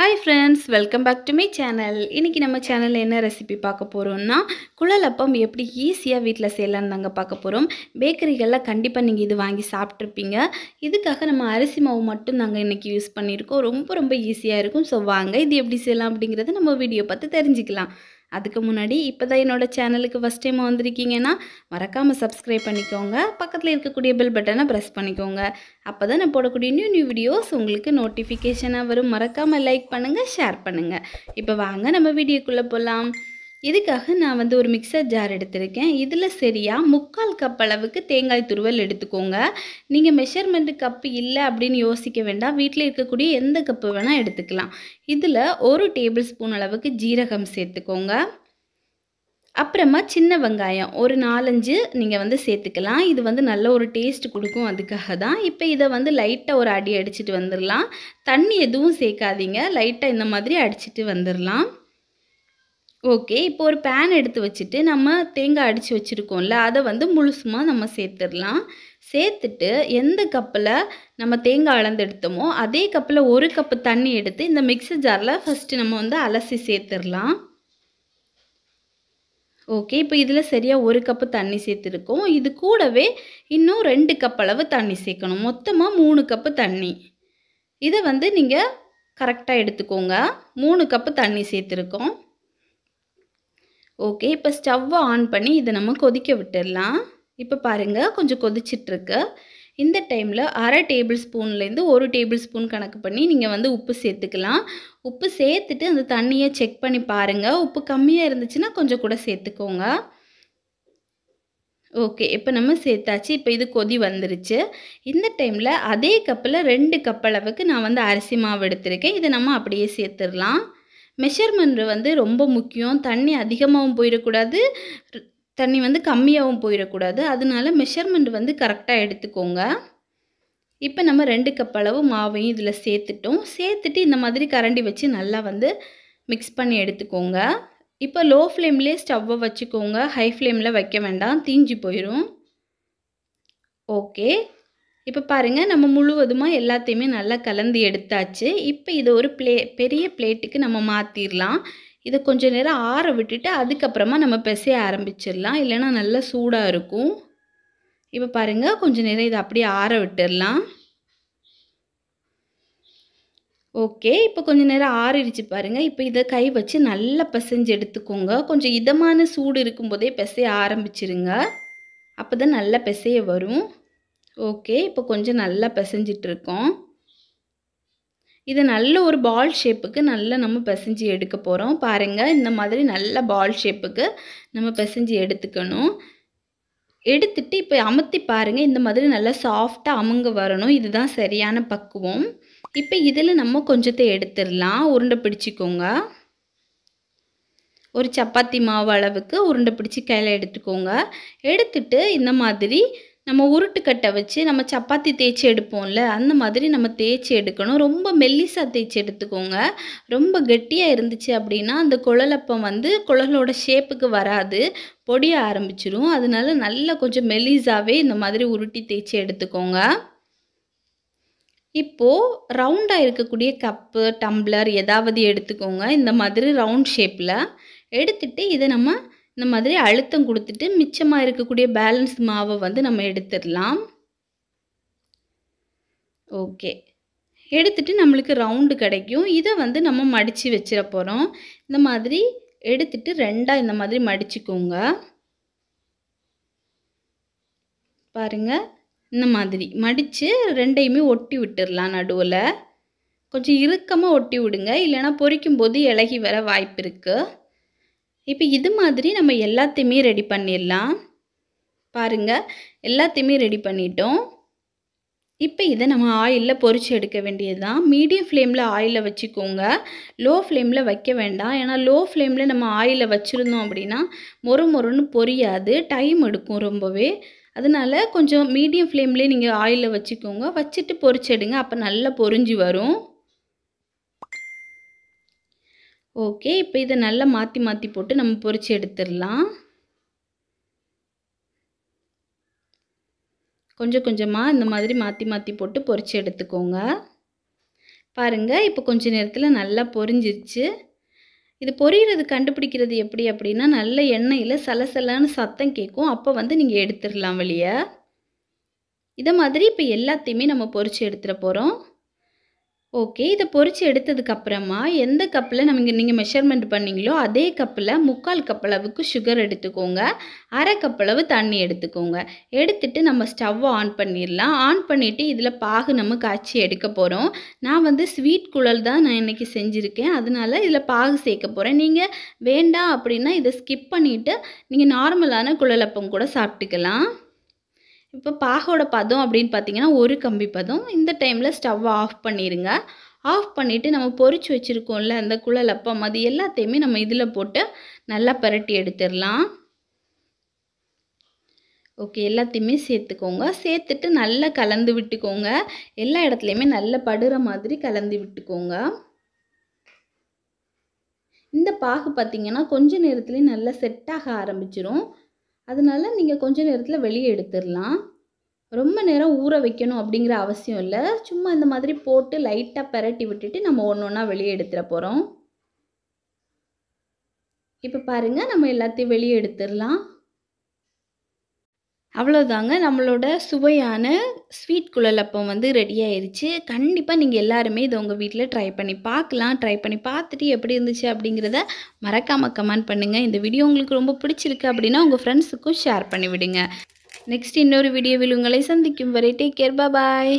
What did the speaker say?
hi friends welcome back to my channel இன்றைக்கி நம்ம சேனலில் என்ன ரெசிபி பார்க்க போகிறோம்னா குழலப்பம் எப்படி ஈஸியாக வீட்டில் செய்யலான்னு நாங்கள் பார்க்க போகிறோம் பேக்கரிகளில் கண்டிப்பாக நீங்கள் இது வாங்கி சாப்பிட்ருப்பீங்க இதுக்காக நம்ம அரிசி மாவு மட்டும் நாங்கள் இன்றைக்கி யூஸ் பண்ணியிருக்கோம் ரொம்ப ரொம்ப ஈஸியாக இருக்கும் ஸோ வாங்க இது எப்படி செய்யலாம் அப்படிங்கிறத நம்ம வீடியோ பார்த்து தெரிஞ்சுக்கலாம் அதுக்கு முன்னாடி இப்போ தான் என்னோடய சேனலுக்கு ஃபஸ்ட் டைம் வந்திருக்கீங்கன்னா மறக்காமல் சப்ஸ்கிரைப் பண்ணிக்கோங்க பக்கத்தில் இருக்கக்கூடிய பெல் பட்டனை ப்ரெஸ் பண்ணிக்கோங்க அப்போ தான் நான் போடக்கூடிய நியூ நியூ வீடியோஸ் உங்களுக்கு நோட்டிஃபிகேஷனாக வரும் மறக்காமல் லைக் பண்ணுங்கள் ஷேர் பண்ணுங்கள் இப்போ வாங்க நம்ம வீடியோக்குள்ளே போகலாம் இதுக்காக நான் வந்து ஒரு மிக்சர் ஜார் எடுத்திருக்கேன் இதில் சரியாக முக்கால் கப் அளவுக்கு தேங்காய் துருவல் எடுத்துக்கோங்க நீங்கள் மெஷர்மெண்ட் கப்பு இல்லை அப்படின்னு யோசிக்க வேண்டாம் வீட்டில் இருக்கக்கூடிய எந்த கப்பு வேணால் எடுத்துக்கலாம் இதில் ஒரு டேபிள் ஸ்பூன் அளவுக்கு ஜீரகம் சேர்த்துக்கோங்க அப்புறமா சின்ன வெங்காயம் ஒரு நாலஞ்சு நீங்கள் வந்து சேர்த்துக்கலாம் இது வந்து நல்ல ஒரு டேஸ்ட் கொடுக்கும் அதுக்காக தான் இப்போ இதை வந்து லைட்டாக ஒரு அடி அடிச்சுட்டு வந்துடலாம் தண்ணி எதுவும் சேர்க்காதீங்க லைட்டாக இந்த மாதிரி அடிச்சுட்டு வந்துடலாம் ஓகே இப்போ ஒரு பேன் எடுத்து வச்சுட்டு நம்ம தேங்காய் அடித்து வச்சுருக்கோம்ல அதை வந்து முழுசுமாக நம்ம சேர்த்துடலாம் சேர்த்துட்டு எந்த கப்பில் நம்ம தேங்காய் அளந்து எடுத்தோமோ அதே கப்பில் ஒரு கப்பு தண்ணி எடுத்து இந்த மிக்சி ஜாரில் ஃபஸ்ட்டு நம்ம வந்து அலசி சேர்த்துடலாம் ஓகே இப்போ இதில் சரியாக ஒரு கப்பு தண்ணி சேர்த்துருக்கோம் இது கூடவே இன்னும் ரெண்டு கப் அளவு தண்ணி சேர்க்கணும் மொத்தமாக மூணு கப்பு தண்ணி இதை வந்து நீங்கள் கரெக்டாக எடுத்துக்கோங்க மூணு கப்பு தண்ணி சேர்த்துருக்கோம் ஓகே இப்போ ஸ்டவ்வை ஆன் பண்ணி இதை நம்ம கொதிக்க விட்டுடலாம் இப்போ பாருங்கள் கொஞ்சம் கொதிச்சிட்ருக்கு இந்த டைமில் அரை டேபிள் ஸ்பூன்லேருந்து ஒரு டேபிள் ஸ்பூன் கணக்கு பண்ணி நீங்கள் வந்து உப்பு சேர்த்துக்கலாம் உப்பு சேர்த்துட்டு அந்த தண்ணியை செக் பண்ணி பாருங்கள் உப்பு கம்மியாக இருந்துச்சுன்னா கொஞ்சம் கூட சேர்த்துக்கோங்க ஓகே இப்போ நம்ம சேர்த்தாச்சு இப்போ இது கொதி வந்துருச்சு இந்த டைமில் அதே கப்பில் ரெண்டு கப் அளவுக்கு நான் வந்து அரிசி மாவு எடுத்திருக்கேன் இதை நம்ம அப்படியே சேர்த்துடலாம் மெஷர்மெண்ட் வந்து ரொம்ப முக்கியம் தண்ணி அதிகமாகவும் போயிடக்கூடாது தண்ணி வந்து கம்மியாகவும் போயிடக்கூடாது அதனால மெஷர்மெண்ட் வந்து கரெக்டாக எடுத்துக்கோங்க இப்போ நம்ம ரெண்டு கப் அளவு மாவையும் இதில் சேர்த்துட்டோம் சேர்த்துட்டு இந்த மாதிரி கரண்டி வச்சு நல்லா வந்து மிக்ஸ் பண்ணி எடுத்துக்கோங்க இப்போ லோ ஃப்ளேம்லே ஸ்டவ்வை வச்சுக்கோங்க ஹை ஃப்ளேமில் வைக்க வேண்டாம் தீஞ்சு போயிடும் ஓகே இப்போ பாருங்கள் நம்ம முழுவதுமாக எல்லாத்தையுமே நல்லா கலந்து எடுத்தாச்சு இப்போ இதை ஒரு பிளே பெரிய பிளேட்டுக்கு நம்ம மாற்றிடலாம் இதை கொஞ்சம் நேரம் ஆற விட்டுட்டு அதுக்கப்புறமா நம்ம பிசைய ஆரம்பிச்சிடலாம் இல்லைனா நல்லா சூடாக இருக்கும் இப்போ பாருங்கள் கொஞ்சம் நேரம் இதை அப்படியே ஆற விட்டுடலாம் ஓகே இப்போ கொஞ்சம் நேரம் ஆறிடுச்சு பாருங்கள் இப்போ இதை கை வச்சு நல்லா பிசைஞ்சு எடுத்துக்கோங்க கொஞ்சம் இதமான சூடு இருக்கும்போதே பிசைய ஆரம்பிச்சிருங்க அப்போ தான் நல்லா பிசைய வரும் ஓகே இப்போ கொஞ்சம் நல்லா பிசைஞ்சிட்ருக்கோம் இது நல்ல ஒரு பால் ஷேப்புக்கு நல்லா நம்ம பிசைஞ்சு எடுக்க போகிறோம் பாருங்கள் இந்த மாதிரி நல்ல பால் ஷேப்புக்கு நம்ம பிசைஞ்சு எடுத்துக்கணும் எடுத்துட்டு இப்போ அமுத்தி பாருங்கள் இந்த மாதிரி நல்லா சாஃப்டாக அமுங்க வரணும் இதுதான் சரியான பக்குவம் இப்போ இதில் நம்ம கொஞ்சத்தை எடுத்துடலாம் உருண்டை பிடிச்சிக்கோங்க ஒரு சப்பாத்தி மாவு அளவுக்கு உருண்டை பிடிச்சி கையில் எடுத்துக்கோங்க எடுத்துட்டு இந்த மாதிரி நம்ம உருட்டுக்கட்டை வச்சு நம்ம சப்பாத்தி தேய்ச்சி எடுப்போம்ல அந்த மாதிரி நம்ம தேய்ச்சி எடுக்கணும் ரொம்ப மெல்லிசாக தேய்ச்சி எடுத்துக்கோங்க ரொம்ப கெட்டியாக இருந்துச்சு அப்படின்னா அந்த குழலப்பம் வந்து குழலோட ஷேப்புக்கு வராது பொடிய ஆரம்பிச்சிரும் அதனால நல்லா கொஞ்சம் மெல்லிசாகவே இந்த மாதிரி உருட்டி தேய்ச்சி எடுத்துக்கோங்க இப்போது ரவுண்டாக இருக்கக்கூடிய கப்பு டம்ளர் ஏதாவது எடுத்துக்கோங்க இந்த மாதிரி ரவுண்ட் ஷேப்பில் எடுத்துகிட்டு இதை நம்ம இந்த மாதிரி அழுத்தம் கொடுத்துட்டு மிச்சமாக இருக்கக்கூடிய பேலன்ஸ் மாவை வந்து நம்ம எடுத்துடலாம் ஓகே எடுத்துட்டு நம்மளுக்கு ரவுண்டு கிடைக்கும் இதை வந்து நம்ம மடித்து வச்சிட போகிறோம் இந்த மாதிரி எடுத்துட்டு ரெண்டாக இந்த மாதிரி மடிச்சுக்கோங்க பாருங்கள் இந்த மாதிரி மடித்து ரெண்டையுமே ஒட்டி விட்டுடலாம் நடுவில் கொஞ்சம் இறுக்கமாக ஒட்டி விடுங்க இல்லைனா பொறிக்கும் போது இலகி வர வாய்ப்பு இருக்குது இப்போ இது மாதிரி நம்ம எல்லாத்தையுமே ரெடி பண்ணிடலாம் பாருங்கள் எல்லாத்தையுமே ரெடி பண்ணிட்டோம் இப்போ இதை நம்ம ஆயிலில் பொறிச்சு எடுக்க வேண்டியது தான் மீடியம் ஃப்ளேமில் ஆயிலில் வச்சுக்கோங்க லோ ஃப்ளேமில் வைக்க வேண்டாம் ஏன்னா லோ ஃப்ளேமில் நம்ம ஆயிலில் வச்சுருந்தோம் அப்படின்னா மொறு மொறுன்னு பொரியாது டைம் எடுக்கும் ரொம்பவே அதனால் கொஞ்சம் மீடியம் ஃப்ளேம்லேயே நீங்கள் ஆயிலில் வச்சுக்கோங்க வச்சுட்டு பொறிச்செடுங்க அப்போ நல்லா பொறிஞ்சு வரும் ஓகே இப்போ இதை நல்லா மாற்றி மாற்றி போட்டு நம்ம பொறிச்சு எடுத்துடலாம் கொஞ்சம் கொஞ்சமாக இந்த மாதிரி மாற்றி மாற்றி போட்டு பொறிச்சு எடுத்துக்கோங்க பாருங்கள் இப்போ கொஞ்ச நேரத்தில் நல்லா பொரிஞ்சிருச்சு இது பொரியறது கண்டுபிடிக்கிறது எப்படி அப்படின்னா நல்ல எண்ணெயில் சலசலன்னு சத்தம் கேட்கும் அப்போ வந்து நீங்கள் எடுத்துடலாம் வெளியே இதை மாதிரி இப்போ எல்லாத்தையுமே நம்ம பொறிச்சு எடுத்துகிட்டு போகிறோம் ஓகே இதை பொறிச்சு எடுத்ததுக்கப்புறமா எந்த கப்பில் நமக்கு நீங்கள் மெஷர்மெண்ட் பண்ணிங்களோ அதே கப்பில் முக்கால் கப்பளவுக்கு சுகர் எடுத்துக்கோங்க அரை கப்பளவு தண்ணி எடுத்துக்கோங்க எடுத்துட்டு நம்ம ஸ்டவ்வை ஆன் பண்ணிடலாம் ஆன் பண்ணிவிட்டு இதில் பாகு நம்ம காய்ச்சி எடுக்க போகிறோம் நான் வந்து ஸ்வீட் குழல் தான் நான் இன்றைக்கி செஞ்சுருக்கேன் அதனால் இதில் பாகு சேர்க்க போகிறேன் நீங்கள் வேண்டாம் அப்படின்னா இதை ஸ்கிப் பண்ணிவிட்டு நீங்கள் நார்மலான குழலப்பம் கூட சாப்பிட்டுக்கலாம் இப்போ பாகோட பதம் அப்படின்னு பார்த்தீங்கன்னா ஒரு கம்பி பதம் இந்த டைமில் ஸ்டவ்வை ஆஃப் பண்ணிடுங்க ஆஃப் பண்ணிவிட்டு நம்ம பொறிச்சு வச்சுருக்கோம்ல அந்த குழலப்பம் அது எல்லாத்தையுமே நம்ம இதில் போட்டு நல்லா பரட்டி எடுத்துடலாம் ஓகே எல்லாத்தையுமே சேர்த்துக்கோங்க சேர்த்துட்டு நல்லா கலந்து விட்டுக்கோங்க எல்லா இடத்துலையுமே நல்லா படுற மாதிரி கலந்து விட்டுக்கோங்க இந்த பாகு பார்த்திங்கன்னா கொஞ்ச நேரத்துலேயும் நல்லா செட் ஆக ஆரம்பிச்சிரும் அதனால நீங்கள் கொஞ்ச நேரத்தில் வெளியே எடுத்துடலாம் ரொம்ப நேரம் ஊற வைக்கணும் அப்படிங்கிற அவசியம் இல்லை சும்மா இந்த மாதிரி போட்டு லைட்டாக பரட்டி விட்டுட்டு நம்ம ஒன்று ஒன்றா வெளியே எடுத்துட போகிறோம் இப்போ பாருங்கள் நம்ம எல்லாத்தையும் வெளியே எடுத்துடலாம் அவ்வளோதாங்க நம்மளோட சுவையான ஸ்வீட் குழலப்பம் வந்து ரெடி ஆயிடுச்சு கண்டிப்பாக நீங்கள் எல்லாருமே இதை உங்கள் வீட்டில் ட்ரை பண்ணி பார்க்கலாம் ட்ரை பண்ணி பார்த்துட்டு எப்படி இருந்துச்சு அப்படிங்கிறத மறக்காமல் கமெண்ட் பண்ணுங்கள் இந்த வீடியோ உங்களுக்கு ரொம்ப பிடிச்சிருக்கு அப்படின்னா உங்கள் ஃப்ரெண்ட்ஸுக்கும் ஷேர் பண்ணிவிடுங்க நெக்ஸ்ட் இன்னொரு வீடியோவில் உங்களை சந்திக்கும் வரை டேக் கேர் பாய்